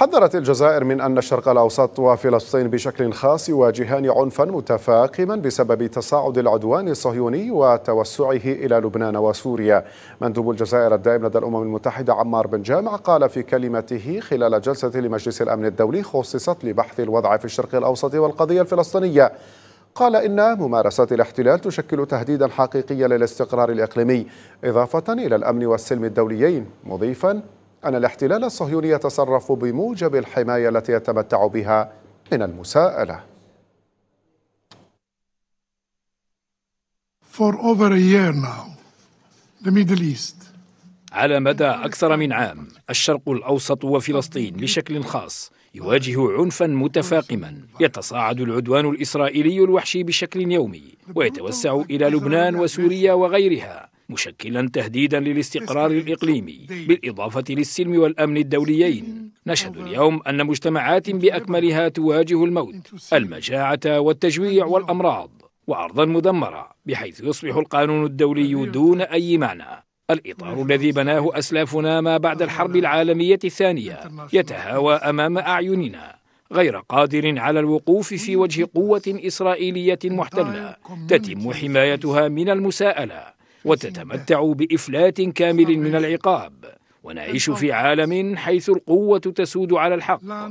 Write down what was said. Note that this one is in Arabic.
حذرت الجزائر من أن الشرق الأوسط وفلسطين بشكل خاص يواجهان عنفا متفاقما بسبب تصاعد العدوان الصهيوني وتوسعه إلى لبنان وسوريا مندوب الجزائر الدائم لدى الأمم المتحدة عمار بن جامع قال في كلمته خلال جلسة لمجلس الأمن الدولي خصصت لبحث الوضع في الشرق الأوسط والقضية الفلسطينية قال إن ممارسات الاحتلال تشكل تهديدا حقيقيا للاستقرار الإقليمي إضافة إلى الأمن والسلم الدوليين مضيفا أن الاحتلال الصهيوني يتصرف بموجب الحماية التي يتمتع بها من المساءلة For over a year now, the Middle East على مدى أكثر من عام الشرق الأوسط وفلسطين بشكل خاص يواجه عنفا متفاقما يتصاعد العدوان الإسرائيلي الوحشي بشكل يومي ويتوسع إلى لبنان وسوريا وغيرها مشكلا تهديدا للاستقرار الإقليمي بالإضافة للسلم والأمن الدوليين نشهد اليوم أن مجتمعات بأكملها تواجه الموت المجاعة والتجويع والأمراض وأرضا مدمرة بحيث يصبح القانون الدولي دون أي معنى الإطار الذي بناه أسلافنا ما بعد الحرب العالمية الثانية يتهاوى أمام أعيننا غير قادر على الوقوف في وجه قوة إسرائيلية محتلة تتم حمايتها من المساءلة وتتمتع بإفلات كامل من العقاب ونعيش في عالم حيث القوة تسود على الحق